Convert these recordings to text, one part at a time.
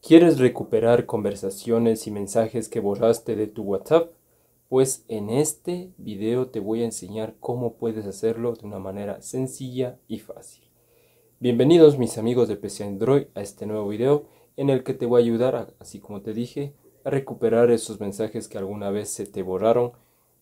¿Quieres recuperar conversaciones y mensajes que borraste de tu WhatsApp? Pues en este video te voy a enseñar cómo puedes hacerlo de una manera sencilla y fácil. Bienvenidos mis amigos de PC Android a este nuevo video en el que te voy a ayudar, así como te dije, a recuperar esos mensajes que alguna vez se te borraron,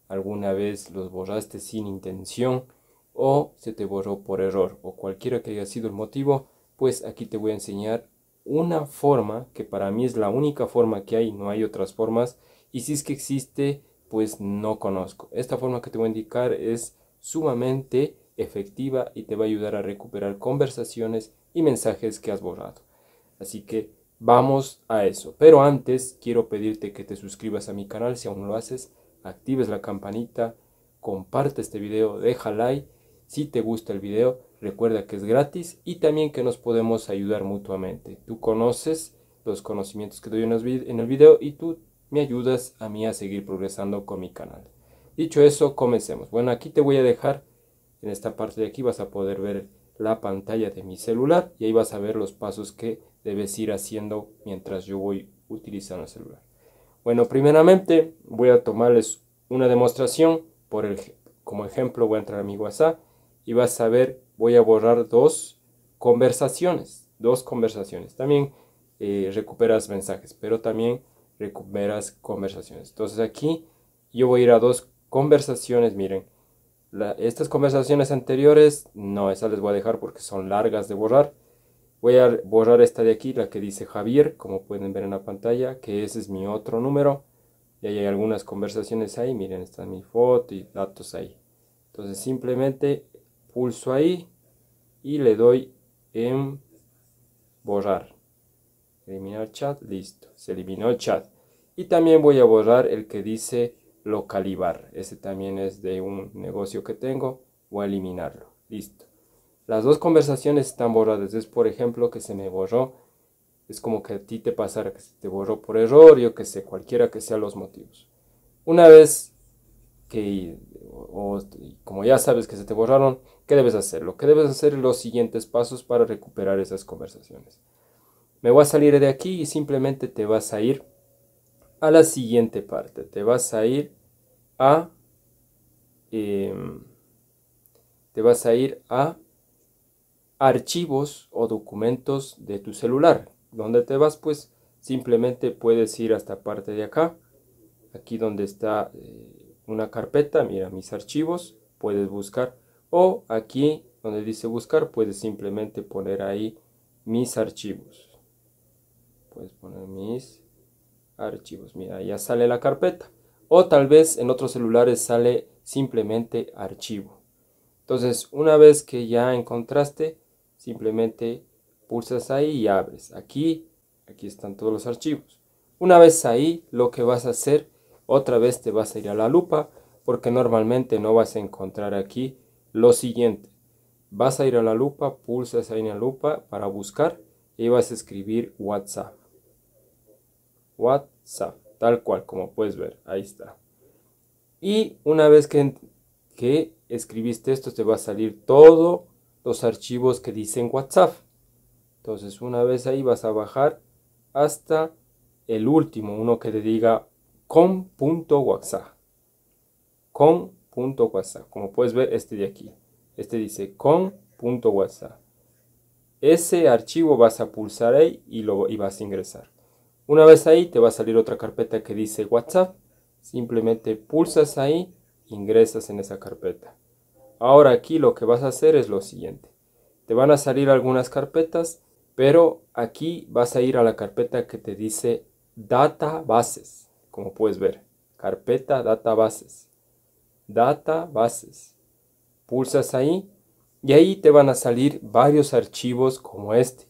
alguna vez los borraste sin intención o se te borró por error o cualquiera que haya sido el motivo, pues aquí te voy a enseñar una forma, que para mí es la única forma que hay, no hay otras formas, y si es que existe, pues no conozco. Esta forma que te voy a indicar es sumamente efectiva y te va a ayudar a recuperar conversaciones y mensajes que has borrado. Así que vamos a eso. Pero antes quiero pedirte que te suscribas a mi canal si aún no lo haces, actives la campanita, comparte este video, deja like si te gusta el video Recuerda que es gratis y también que nos podemos ayudar mutuamente. Tú conoces los conocimientos que doy en el video y tú me ayudas a mí a seguir progresando con mi canal. Dicho eso, comencemos. Bueno, aquí te voy a dejar, en esta parte de aquí vas a poder ver la pantalla de mi celular y ahí vas a ver los pasos que debes ir haciendo mientras yo voy utilizando el celular. Bueno, primeramente voy a tomarles una demostración por el, como ejemplo voy a entrar a mi WhatsApp y vas a ver voy a borrar dos conversaciones. Dos conversaciones. También eh, recuperas mensajes, pero también recuperas conversaciones. Entonces aquí yo voy a ir a dos conversaciones, miren. estas conversaciones anteriores, no, esas les voy a dejar porque son largas de borrar. Voy a borrar esta de aquí, la que dice Javier, como pueden ver en la pantalla, que ese es mi otro número. Y ahí hay algunas conversaciones ahí, miren, está mi foto y datos ahí. Entonces simplemente pulso ahí y le doy en borrar. Eliminar chat, listo. Se eliminó el chat. Y también voy a borrar el que dice localibar. Ese también es de un negocio que tengo. Voy a eliminarlo. Listo. Las dos conversaciones están borradas. Es por ejemplo que se me borró. Es como que a ti te pasara que se te borró por error, yo que sé, cualquiera que sean los motivos. Una vez que, como ya sabes que se te borraron, ¿Qué debes hacer? Lo que debes hacer los siguientes pasos para recuperar esas conversaciones. Me voy a salir de aquí y simplemente te vas a ir a la siguiente parte. Te vas a ir a... Em, te vas a ir a archivos o documentos de tu celular. Donde te vas? Pues simplemente puedes ir esta parte de acá. Aquí donde está eh, una carpeta, mira mis archivos, puedes buscar o aquí donde dice buscar puedes simplemente poner ahí mis archivos puedes poner mis archivos mira ya sale la carpeta o tal vez en otros celulares sale simplemente archivo entonces una vez que ya encontraste simplemente pulsas ahí y abres aquí aquí están todos los archivos una vez ahí lo que vas a hacer otra vez te vas a ir a la lupa porque normalmente no vas a encontrar aquí lo siguiente. Vas a ir a la lupa, pulsas ahí en la lupa para buscar y vas a escribir WhatsApp. WhatsApp, tal cual, como puedes ver, ahí está. Y una vez que, que escribiste esto, te va a salir todos los archivos que dicen WhatsApp. Entonces, una vez ahí vas a bajar hasta el último, uno que te diga com.whatsapp. Com como puedes ver, este de aquí. Este dice con.whatsapp. Ese archivo vas a pulsar ahí y, lo, y vas a ingresar. Una vez ahí te va a salir otra carpeta que dice WhatsApp. Simplemente pulsas ahí, ingresas en esa carpeta. Ahora aquí lo que vas a hacer es lo siguiente. Te van a salir algunas carpetas, pero aquí vas a ir a la carpeta que te dice databases, como puedes ver, carpeta databases. Bases, Pulsas ahí y ahí te van a salir varios archivos como este.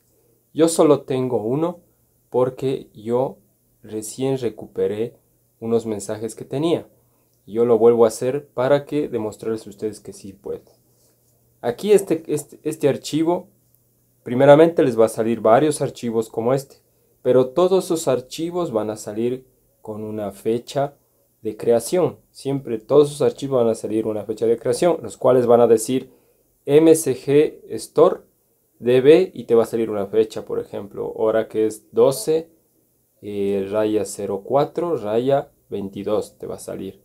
Yo solo tengo uno porque yo recién recuperé unos mensajes que tenía. Yo lo vuelvo a hacer para que demostrarles a ustedes que sí puedo. Aquí este, este, este archivo, primeramente les va a salir varios archivos como este, pero todos esos archivos van a salir con una fecha de creación siempre todos sus archivos van a salir una fecha de creación, los cuales van a decir MCG Store DB y te va a salir una fecha, por ejemplo, hora que es 12 eh, raya 04 raya 22 te va a salir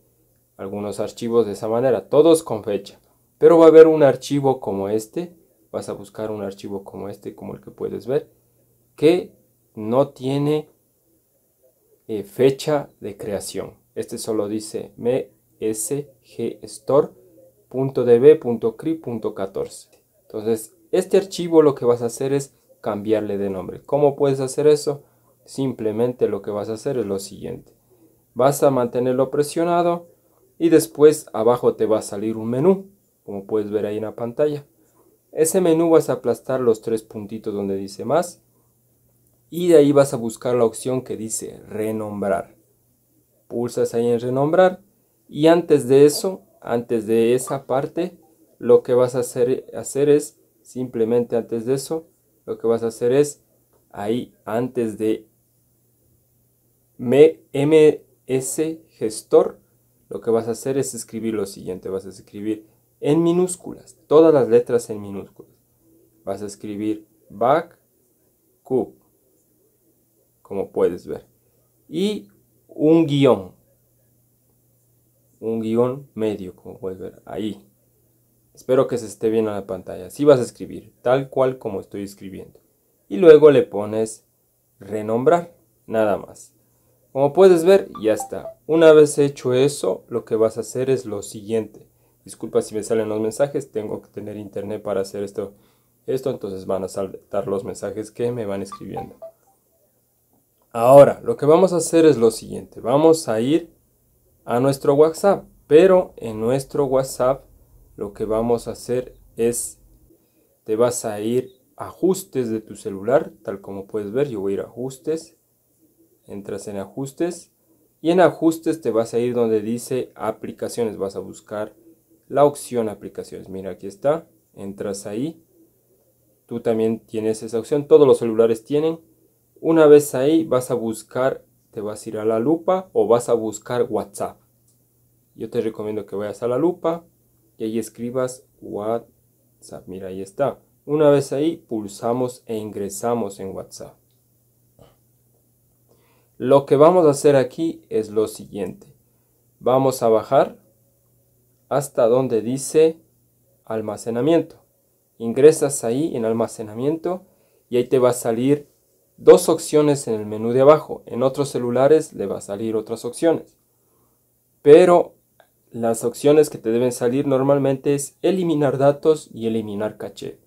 algunos archivos de esa manera, todos con fecha. Pero va a haber un archivo como este, vas a buscar un archivo como este, como el que puedes ver, que no tiene eh, fecha de creación. Este solo dice msgstore.db.cri.14. Entonces, este archivo lo que vas a hacer es cambiarle de nombre. ¿Cómo puedes hacer eso? Simplemente lo que vas a hacer es lo siguiente. Vas a mantenerlo presionado y después abajo te va a salir un menú, como puedes ver ahí en la pantalla. Ese menú vas a aplastar los tres puntitos donde dice más y de ahí vas a buscar la opción que dice renombrar pulsas ahí en renombrar y antes de eso antes de esa parte lo que vas a hacer, hacer es simplemente antes de eso lo que vas a hacer es ahí antes de ms gestor lo que vas a hacer es escribir lo siguiente vas a escribir en minúsculas todas las letras en minúsculas vas a escribir back cube como puedes ver y un guión. Un guión medio, como puedes ver. Ahí. Espero que se esté bien a la pantalla. si vas a escribir, tal cual como estoy escribiendo. Y luego le pones renombrar, nada más. Como puedes ver, ya está. Una vez hecho eso, lo que vas a hacer es lo siguiente. Disculpa si me salen los mensajes, tengo que tener internet para hacer esto. Esto entonces van a saltar los mensajes que me van escribiendo. Ahora, lo que vamos a hacer es lo siguiente. Vamos a ir a nuestro WhatsApp, pero en nuestro WhatsApp lo que vamos a hacer es, te vas a ir a ajustes de tu celular, tal como puedes ver, yo voy a ir a ajustes, entras en ajustes y en ajustes te vas a ir donde dice aplicaciones, vas a buscar la opción aplicaciones, mira aquí está, entras ahí, tú también tienes esa opción, todos los celulares tienen, una vez ahí vas a buscar, te vas a ir a la lupa o vas a buscar WhatsApp. Yo te recomiendo que vayas a la lupa y ahí escribas WhatsApp. Mira, ahí está. Una vez ahí, pulsamos e ingresamos en WhatsApp. Lo que vamos a hacer aquí es lo siguiente. Vamos a bajar hasta donde dice almacenamiento. Ingresas ahí en almacenamiento y ahí te va a salir dos opciones en el menú de abajo. En otros celulares le va a salir otras opciones. Pero las opciones que te deben salir normalmente es eliminar datos y eliminar caché.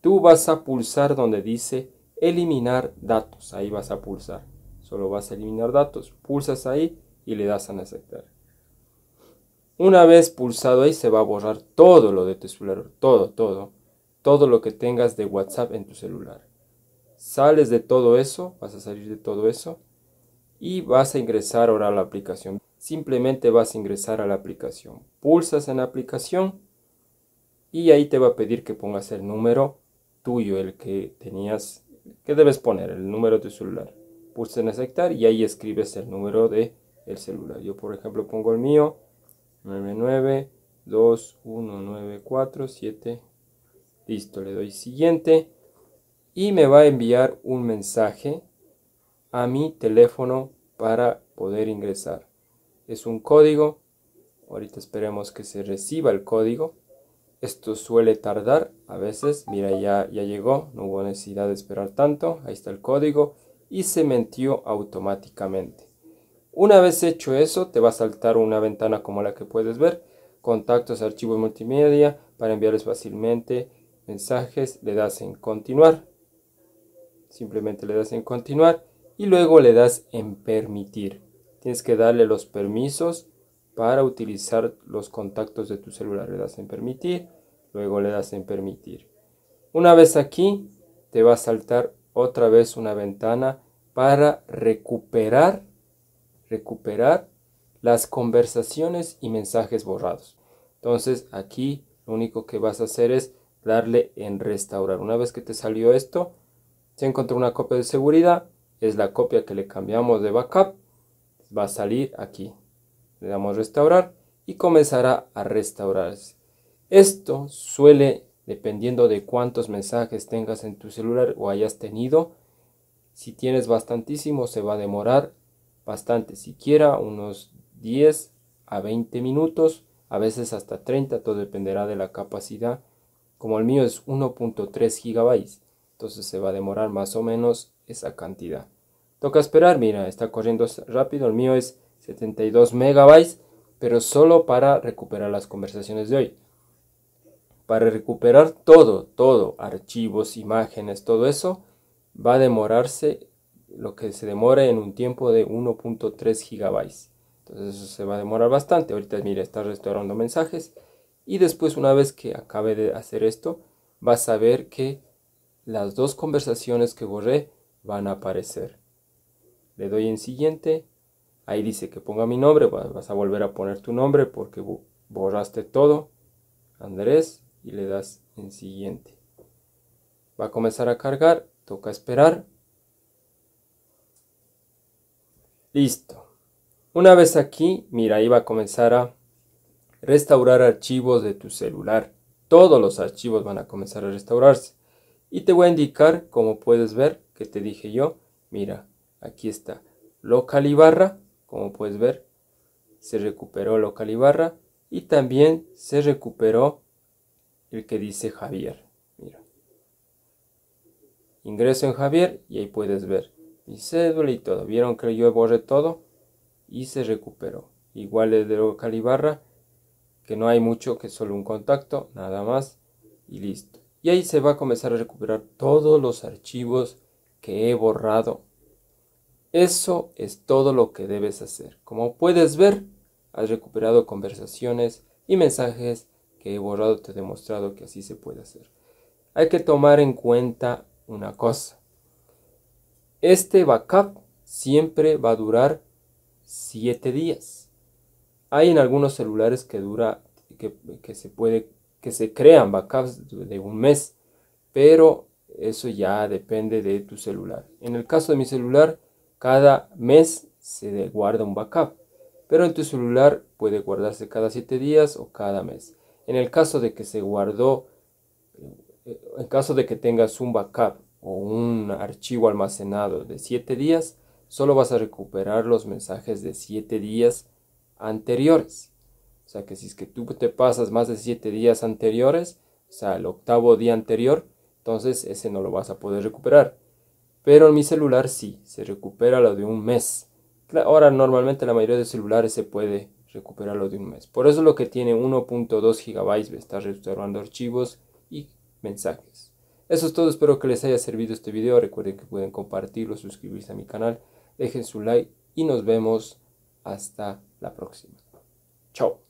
Tú vas a pulsar donde dice eliminar datos. Ahí vas a pulsar. Solo vas a eliminar datos. Pulsas ahí y le das a aceptar. Una vez pulsado ahí se va a borrar todo lo de tu celular, todo, todo, todo lo que tengas de WhatsApp en tu celular sales de todo eso, vas a salir de todo eso y vas a ingresar ahora a la aplicación. Simplemente vas a ingresar a la aplicación. Pulsas en la aplicación y ahí te va a pedir que pongas el número tuyo, el que tenías, que debes poner, el número de tu celular. Pulsas en aceptar y ahí escribes el número de el celular. Yo por ejemplo pongo el mío nueve cuatro Listo, le doy siguiente y me va a enviar un mensaje a mi teléfono para poder ingresar. Es un código. Ahorita esperemos que se reciba el código. Esto suele tardar a veces. Mira, ya, ya llegó. No hubo necesidad de esperar tanto. Ahí está el código. Y se mentió automáticamente. Una vez hecho eso, te va a saltar una ventana como la que puedes ver. Contactos, archivos multimedia para enviarles fácilmente mensajes. Le das en continuar Simplemente le das en continuar y luego le das en permitir. Tienes que darle los permisos para utilizar los contactos de tu celular. Le das en permitir, luego le das en permitir. Una vez aquí, te va a saltar otra vez una ventana para recuperar, recuperar las conversaciones y mensajes borrados. Entonces aquí lo único que vas a hacer es darle en restaurar. Una vez que te salió esto, si encontró una copia de seguridad, es la copia que le cambiamos de backup. Va a salir aquí. Le damos restaurar y comenzará a restaurarse. Esto suele, dependiendo de cuántos mensajes tengas en tu celular o hayas tenido, si tienes bastantísimo se va a demorar bastante, siquiera unos 10 a 20 minutos, a veces hasta 30, todo dependerá de la capacidad. Como el mío es 1.3 gigabytes, entonces se va a demorar más o menos esa cantidad. Toca esperar, mira, está corriendo rápido. El mío es 72 megabytes, pero solo para recuperar las conversaciones de hoy. Para recuperar todo, todo, archivos, imágenes, todo eso, va a demorarse lo que se demore en un tiempo de 1.3 gigabytes. Entonces eso se va a demorar bastante. Ahorita mira, está restaurando mensajes. Y después una vez que acabe de hacer esto, vas a ver que las dos conversaciones que borré van a aparecer. Le doy en siguiente, ahí dice que ponga mi nombre, vas a volver a poner tu nombre porque borraste todo, Andrés, y le das en siguiente. Va a comenzar a cargar, toca esperar. Listo. Una vez aquí, mira, ahí va a comenzar a restaurar archivos de tu celular. Todos los archivos van a comenzar a restaurarse y te voy a indicar, como puedes ver, que te dije yo, mira, aquí está, local y barra, como puedes ver, se recuperó local y barra, y también se recuperó el que dice Javier, mira. Ingreso en Javier y ahí puedes ver mi cédula y todo. ¿Vieron que yo borré todo? Y se recuperó. Igual es de local y barra, que no hay mucho, que solo un contacto, nada más, y listo y ahí se va a comenzar a recuperar todos los archivos que he borrado. Eso es todo lo que debes hacer. Como puedes ver, has recuperado conversaciones y mensajes que he borrado. Te he demostrado que así se puede hacer. Hay que tomar en cuenta una cosa. Este backup siempre va a durar 7 días. Hay en algunos celulares que dura, que se puede que se crean backups de un mes, pero eso ya depende de tu celular. En el caso de mi celular, cada mes se guarda un backup, pero en tu celular puede guardarse cada 7 días o cada mes. En el caso de que se guardó, eh, en caso de que tengas un backup o un archivo almacenado de 7 días, solo vas a recuperar los mensajes de 7 días anteriores. O sea que si es que tú te pasas más de 7 días anteriores, o sea, el octavo día anterior, entonces ese no lo vas a poder recuperar. Pero en mi celular sí, se recupera lo de un mes. Ahora normalmente la mayoría de celulares se puede recuperar lo de un mes. Por eso lo que tiene 1.2 GB está reservando archivos y mensajes. Eso es todo, espero que les haya servido este video. Recuerden que pueden compartirlo, suscribirse a mi canal, dejen su like y nos vemos hasta la próxima. Chao.